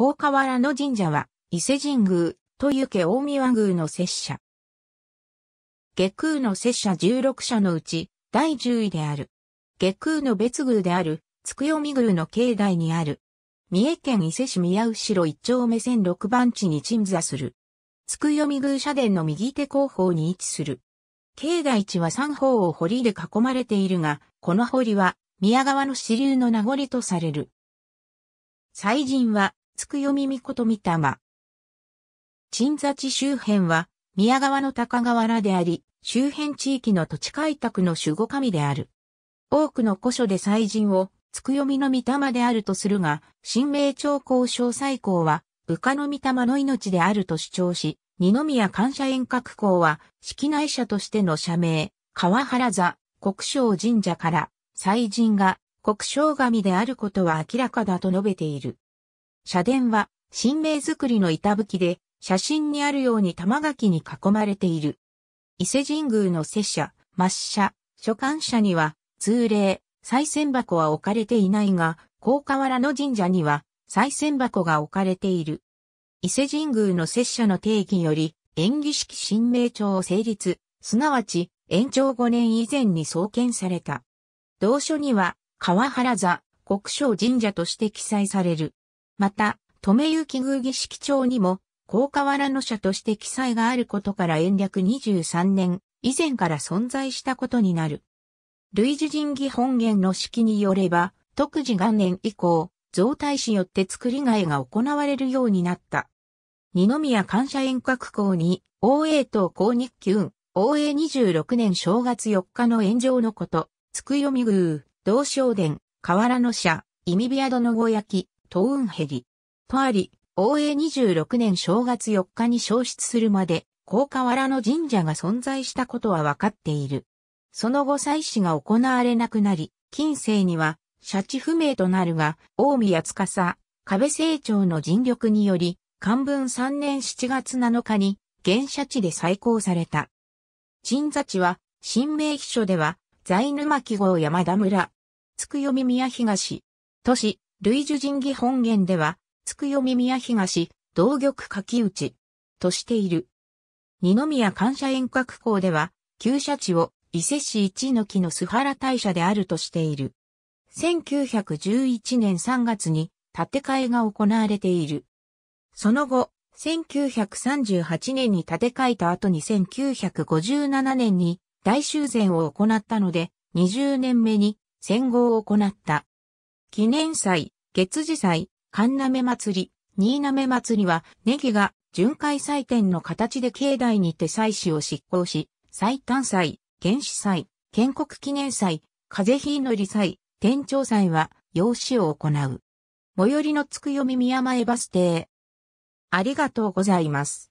高河原の神社は、伊勢神宮、とゆ大宮宮の拙者。下空の拙者16社のうち、第10位である。下空の別宮である、つくよみ宮の境内にある。三重県伊勢市宮後一丁目線6番地に鎮座する。つくよみ宮社殿の右手後方に位置する。境内地は三方を堀で囲まれているが、この堀は宮川の支流の名残とされる。祭神はつくよみみことみたま。鎮座地周辺は、宮川の高川原であり、周辺地域の土地開拓の守護神である。多くの古書で祭神を、つくよみの御霊であるとするが、新明朝交渉最公は、部下の御霊の命であると主張し、二宮感謝遠隔公は、式内者としての社名、川原座、国章神社から、祭神が国章神であることは明らかだと述べている。社殿は、神明造りの板吹きで、写真にあるように玉垣に囲まれている。伊勢神宮の拙者、末社、所管者には、通例、再選箱は置かれていないが、高河原の神社には、再選箱が置かれている。伊勢神宮の拙者の定義より、演技式神明帳を成立、すなわち、延長5年以前に創建された。同書には、川原座、国章神社として記載される。また、留行宮儀式帳にも、高河原の社として記載があることから延暦23年、以前から存在したことになる。類似人義本源の式によれば、特次元年以降、増大しよって作り替えが行われるようになった。二宮感謝遠隔校に、大栄東高日級、大永26年正月4日の炎上のこと、つくよみ宮、道正殿、河原の社、意味部屋どのご焼き、トウンヘリ。とあり、応永26年正月4日に消失するまで、高河原の神社が存在したことは分かっている。その後祭祀が行われなくなり、近世には、社地不明となるが、大宮司、壁成長の尽力により、漢文3年7月7日に、現社地で再興された。鎮座地は、新名秘書では、在沼記号山田村、月読み宮東、都市、類樹神義本源では、つくよみ宮東、同玉打内、としている。二宮感謝遠隔校では、旧社地を伊勢市一の木の須原大社であるとしている。1911年3月に建て替えが行われている。その後、1938年に建て替えた後に1957年に大修繕を行ったので、20年目に戦後を行った。記念祭、月次祭、神め祭り、新め祭りは、ネギが巡回祭典の形で境内にて祭祀を執行し、祭誕祭、原始祭、建国記念祭、風火祈り祭、天朝祭は、養子を行う。最寄りのつくよみ宮前バス停。ありがとうございます。